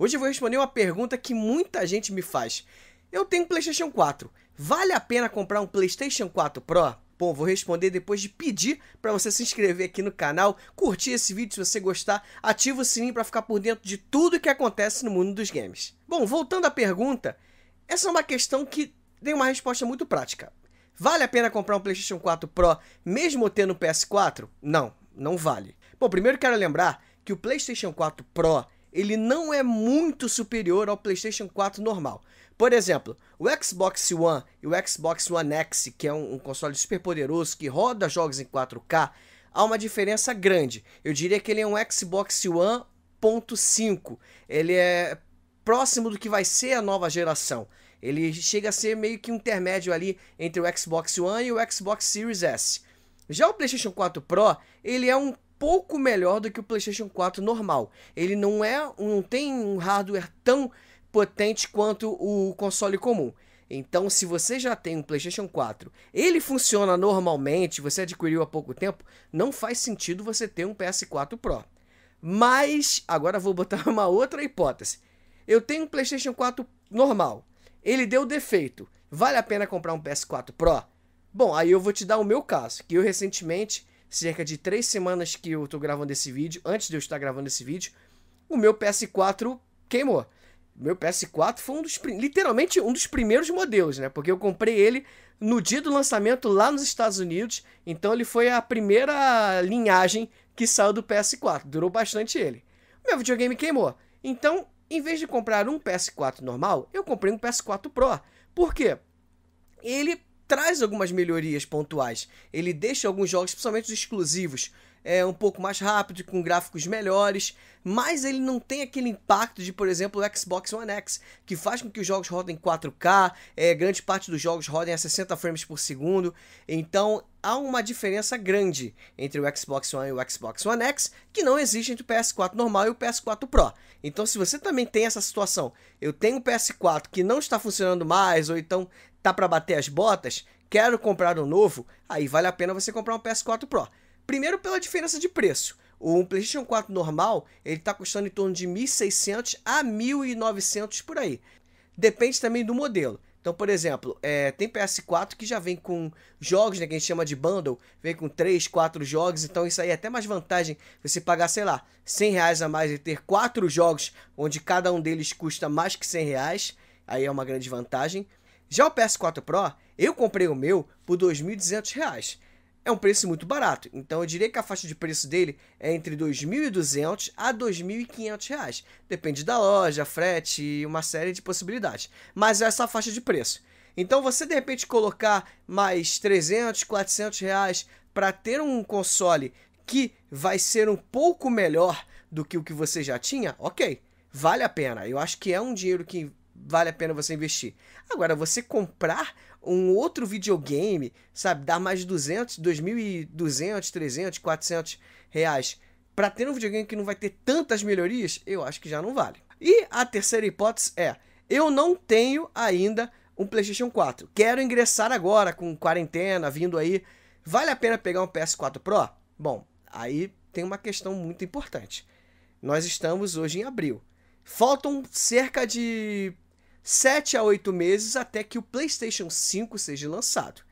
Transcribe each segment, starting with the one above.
Hoje eu vou responder uma pergunta que muita gente me faz. Eu tenho um PlayStation 4. Vale a pena comprar um PlayStation 4 Pro? Bom, vou responder depois de pedir para você se inscrever aqui no canal, curtir esse vídeo se você gostar, ativa o sininho para ficar por dentro de tudo que acontece no mundo dos games. Bom, voltando à pergunta, essa é uma questão que tem uma resposta muito prática. Vale a pena comprar um PlayStation 4 Pro mesmo tendo um PS4? Não, não vale. Bom, primeiro quero lembrar que o PlayStation 4 Pro ele não é muito superior ao PlayStation 4 normal. Por exemplo, o Xbox One e o Xbox One X, que é um, um console super poderoso que roda jogos em 4K, há uma diferença grande. Eu diria que ele é um Xbox One 1.5. Ele é próximo do que vai ser a nova geração. Ele chega a ser meio que um intermédio ali entre o Xbox One e o Xbox Series S. Já o PlayStation 4 Pro, ele é um pouco melhor do que o PlayStation 4 normal. Ele não é, não tem um hardware tão potente quanto o console comum. Então, se você já tem um PlayStation 4, ele funciona normalmente, você adquiriu há pouco tempo, não faz sentido você ter um PS4 Pro. Mas agora vou botar uma outra hipótese. Eu tenho um PlayStation 4 normal. Ele deu defeito. Vale a pena comprar um PS4 Pro? Bom, aí eu vou te dar o meu caso, que eu recentemente cerca de três semanas que eu tô gravando esse vídeo, antes de eu estar gravando esse vídeo, o meu PS4 queimou. Meu PS4 foi um dos, literalmente um dos primeiros modelos, né? Porque eu comprei ele no dia do lançamento lá nos Estados Unidos, então ele foi a primeira linhagem que saiu do PS4, durou bastante ele. Meu videogame queimou. Então, em vez de comprar um PS4 normal, eu comprei um PS4 Pro. Por quê? Ele traz algumas melhorias pontuais. Ele deixa alguns jogos, principalmente os exclusivos, é, um pouco mais rápido, com gráficos melhores, mas ele não tem aquele impacto de, por exemplo, o Xbox One X, que faz com que os jogos rodem 4K, é, grande parte dos jogos rodem a 60 frames por segundo, então há uma diferença grande entre o Xbox One e o Xbox One X, que não existe entre o PS4 normal e o PS4 Pro. Então, se você também tem essa situação, eu tenho o PS4 que não está funcionando mais, ou então tá para bater as botas, quero comprar um novo, aí vale a pena você comprar um PS4 Pro. Primeiro pela diferença de preço. O PlayStation 4 normal, ele tá custando em torno de 1.600 a 1.900 por aí. Depende também do modelo. Então, por exemplo, é, tem PS4 que já vem com jogos, né, que a gente chama de bundle, vem com 3, 4 jogos, então isso aí é até mais vantagem você pagar, sei lá, 100 reais a mais e ter 4 jogos, onde cada um deles custa mais que 100 reais, aí é uma grande vantagem. Já o PS4 Pro, eu comprei o meu por R$ 2.200. É um preço muito barato, então eu diria que a faixa de preço dele é entre R$ 2.200 a R$ 2.500. Depende da loja, frete e uma série de possibilidades. Mas é essa faixa de preço. Então você de repente colocar mais 300, 400 reais para ter um console que vai ser um pouco melhor do que o que você já tinha, ok, vale a pena. Eu acho que é um dinheiro que vale a pena você investir. Agora, você comprar um outro videogame, sabe, dar mais de 200, 2.200, 300, 400 reais para ter um videogame que não vai ter tantas melhorias, eu acho que já não vale. E a terceira hipótese é: eu não tenho ainda um PlayStation 4. Quero ingressar agora com quarentena vindo aí. Vale a pena pegar um PS4 Pro? Bom, aí tem uma questão muito importante. Nós estamos hoje em abril. Faltam cerca de 7 a 8 meses até que o PlayStation 5 seja lançado.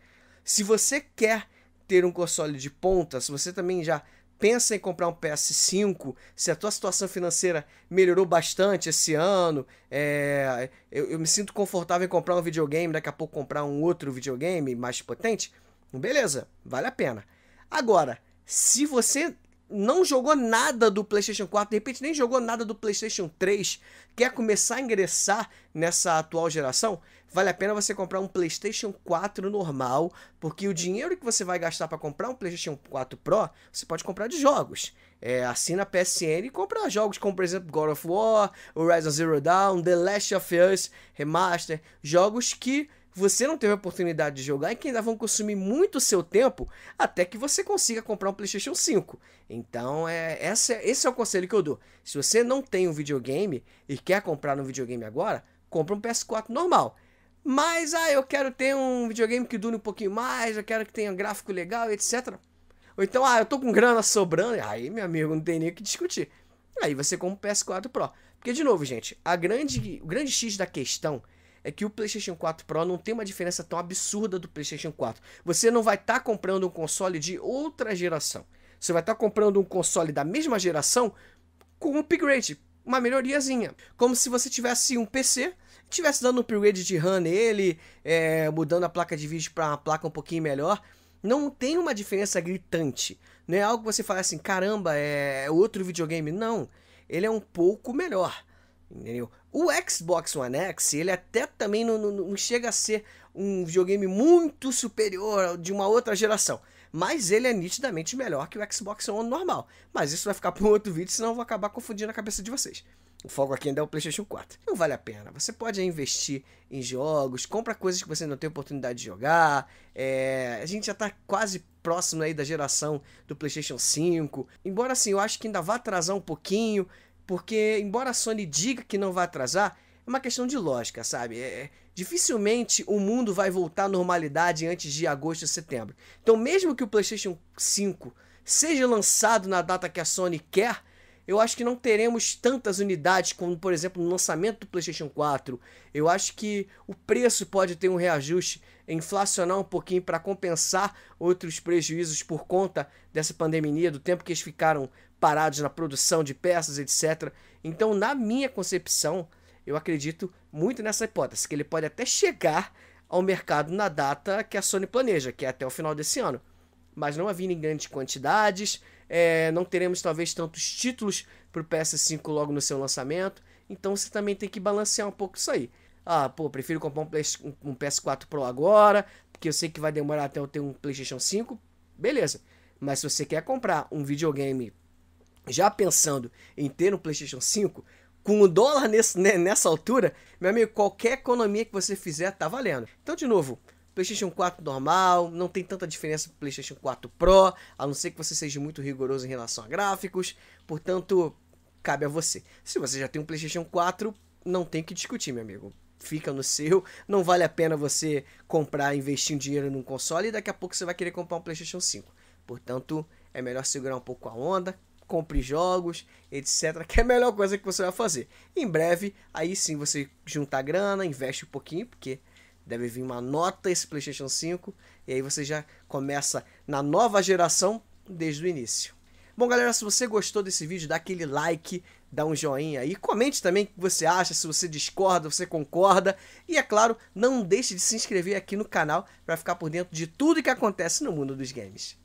Se você quer ter um console de ponta, se você também já pensa em comprar um PS5, se a tua situação financeira melhorou bastante esse ano, é, eu, eu, me sinto confortável em comprar um videogame, daqui a pouco comprar um outro videogame mais potente, beleza, vale a pena. Agora, se você não jogou nada do PlayStation 4, de repente nem jogou nada do PlayStation 3, quer começar a ingressar nessa atual geração, vale a pena você comprar um PlayStation 4 normal, porque o dinheiro que você vai gastar para comprar um PlayStation 4 Pro, você pode comprar de jogos. É, assina a PSN e compra jogos como, por exemplo, God of War, Horizon Zero Dawn, The Last of Us Remaster, jogos que você não teve a oportunidade de jogar e que ainda vão consumir muito seu tempo até que você consiga comprar um PlayStation 5. Então, é, essa, esse é o conselho que eu dou. Se você não tem um videogame e quer comprar um videogame agora, compra um PS4 normal. Mas, ah, eu quero ter um videogame que dure um pouquinho mais, eu quero que tenha um gráfico legal, etc. Ou então, ah, eu tô com grana sobrando, aí, meu amigo, não tem nem o que discutir. Aí você compra um PS4 Pro. Porque, de novo, gente, a grande, o grande X da questão é que o PlayStation 4 Pro não tem uma diferença tão absurda do PlayStation 4. Você não vai estar tá comprando um console de outra geração. Você vai estar tá comprando um console da mesma geração com um upgrade, uma melhoriazinha. Como se você tivesse um PC, tivesse dando um upgrade de RAM nele, é, mudando a placa de vídeo para uma placa um pouquinho melhor. Não tem uma diferença gritante. Não é algo que você fala assim, caramba, é, é outro videogame. Não. Ele é um pouco melhor. Entendeu? O Xbox One X, ele até também não, não, não chega a ser um videogame muito superior de uma outra geração mas ele é nitidamente melhor que o Xbox One normal. Mas isso vai ficar para um outro vídeo, senão eu vou acabar confundindo a cabeça de vocês. O foco aqui ainda é o PlayStation 4. Não vale a pena. Você pode investir em jogos, compra coisas que você não tem oportunidade de jogar. É... A gente já está quase próximo aí da geração do PlayStation 5. Embora assim, eu acho que ainda vá atrasar um pouquinho. Porque, embora a Sony diga que não vai atrasar, é uma questão de lógica, sabe? É, é dificilmente o mundo vai voltar à normalidade antes de agosto ou setembro. Então, mesmo que o PlayStation 5 seja lançado na data que a Sony quer, eu acho que não teremos tantas unidades como, por exemplo, no lançamento do PlayStation 4. Eu acho que o preço pode ter um reajuste, inflacionar um pouquinho para compensar outros prejuízos por conta dessa pandemia, do tempo que eles ficaram parados na produção de peças, etc. Então, na minha concepção, eu acredito muito nessa hipótese, que ele pode até chegar ao mercado na data que a Sony planeja, que é até o final desse ano. Mas não havia em grandes quantidades, é, não teremos talvez tantos títulos para o PS5 logo no seu lançamento. Então você também tem que balancear um pouco isso aí. Ah, pô, prefiro comprar um, PS4 Pro agora, porque eu sei que vai demorar até eu ter um PlayStation 5. Beleza. Mas se você quer comprar um videogame já pensando em ter um PlayStation 5, com o dólar nesse, né, nessa altura, meu amigo, qualquer economia que você fizer tá valendo. Então, de novo, PlayStation 4 normal, não tem tanta diferença pro PlayStation 4 Pro, a não ser que você seja muito rigoroso em relação a gráficos, portanto, cabe a você. Se você já tem um PlayStation 4, não tem que discutir, meu amigo. Fica no seu, não vale a pena você comprar, investir um dinheiro num console e daqui a pouco você vai querer comprar um PlayStation 5. Portanto, é melhor segurar um pouco a onda, compre jogos, etc. Que é a melhor coisa que você vai fazer. Em breve, aí sim você junta a grana, investe um pouquinho, porque Deve vir uma nota esse PlayStation 5 e aí você já começa na nova geração desde o início. Bom, galera, se você gostou desse vídeo, dá aquele like, dá um joinha aí, comente também o que você acha, se você discorda, você concorda e é claro, não deixe de se inscrever aqui no canal para ficar por dentro de tudo que acontece no mundo dos games.